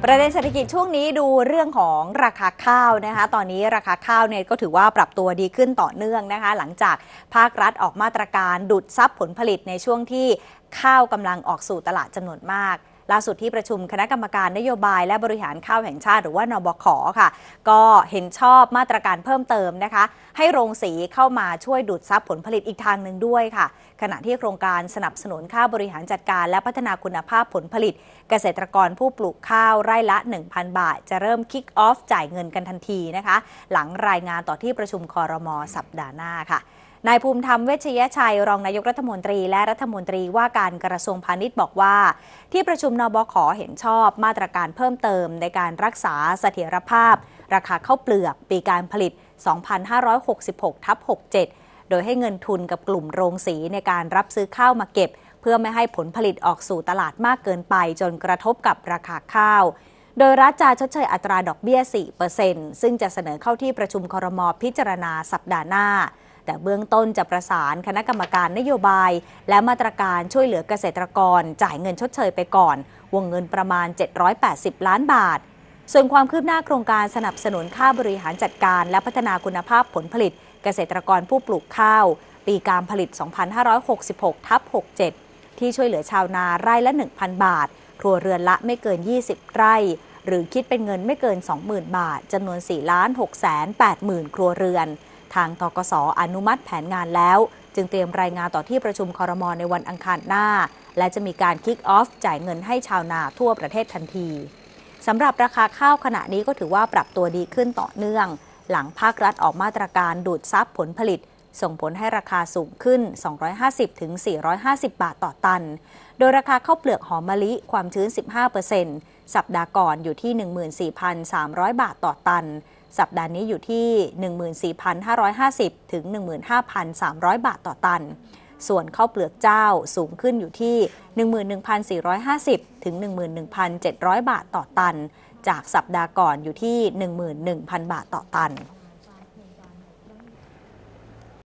ประเด็นเศรษฐกิจช่วงนี้ดูเรื่องของราคาข้าวนะคะ ตอนนี้ราคาข้าวเนี่ยก็ถือว่าปรับตัวดีขึ้นต่อเนื่องนะคะหลังจากภาครัฐออกมาตรการดุดซับผลผลิตในช่วงที่ข้าวกำลังออกสู่ตลาดจำนวนมาก ล่าสุดที่ประชุมคณะกรรมการนโยบายและบริหารข้าวแห่งชาติ หรือว่านบขค่ะ ก็เห็นชอบมาตรการเพิ่มเติมนะคะ ให้โรงสีเข้ามาช่วยดูดซับผลผลิตอีกทางหนึ่งด้วยค่ะ ขณะที่โครงการสนับสนุนค่าบริหารจัดการและพัฒนาคุณภาพผลผลิต เกษตรกรผู้ปลูกข้าวไร่ละ 1,000 บาทจะเริ่มคิกออฟจ่ายเงินกันทันทีนะคะ หลังรายงานต่อที่ประชุมคอรมอสัปดาห์หน้าค่ะนายภูมิธรรมเวชยชัย รองนายกรัฐมนตรีและรัฐมนตรีว่าการกระทรวงพาณิชย์บอกว่า ที่ประชุมนบขเห็นชอบมาตรการเพิ่มเติมในการรักษาเสถียรภาพ ราคาข้าวเปลือกปีการผลิต 2566ทับ67 โดยให้เงินทุนกับกลุ่มโรงสีในการรับซื้อข้าวมาเก็บ เพื่อไม่ให้ผลผลิตออกสู่ตลาดมากเกินไป จนกระทบกับราคาข้าว โดยรัฐจะชดเชยอัตราดอกเบี้ย4%ซึ่งจะเสนอเข้าที่ประชุมคอรมอพิจารณาสัปดาห์หน้าแต่เบื้องต้นจะประสานคณะกรรมการนโยบาย และมาตรการช่วยเหลือเกษตรกรจ่ายเงินชดเชยไปก่อน วงเงินประมาณ 780 ล้านบาท ส่วนความคืบหน้าโครงการสนับสนุนค่าบริหารจัดการและพัฒนาคุณภาพผลผลิต เกษตรกรผู้ปลูกข้าว ปีการผลิต 2566 ทับ 67 ที่ช่วยเหลือชาวนาไร่ละ 1,000 บาท ครัวเรือนละไม่เกิน 20 ไร่หรือคิดเป็นเงินไม่เกิน 20,000 บาทจำนวน 4 6 8 0 0 0 0 ครัวเรือนทางทกสอนุมัติแผนงานแล้ว จึงเตรียมรายงานต่อที่ประชุมคอรมอในวันอังคารหน้า และจะมีการคิกออฟ จ่ายเงินให้ชาวนาทั่วประเทศทันทีสำหรับราคาข้าวขณะนี้ก็ถือว่าปรับตัวดีขึ้นต่อเนื่อง หลังภาครัฐออกมาตรการดูดซับผลผลิต ส่งผลให้ราคาสูงขึ้น 250-450 บาทต่อตัน โดยราคาข้าวเปลือกหอมมะลิความชื้น 15%สัปดาห์ก่อนอยู่ที่ 14,300 บาทต่อตันสัปดาห์นี้อยู่ที่ 14,550 ถึง 15,300 บาทต่อตัน ส่วนข้าวเปลือกเจ้าสูงขึ้นอยู่ที่ 11,450 ถึง 11,700 บาทต่อตัน จากสัปดาห์ก่อนอยู่ที่ 11,000 บาทต่อตัน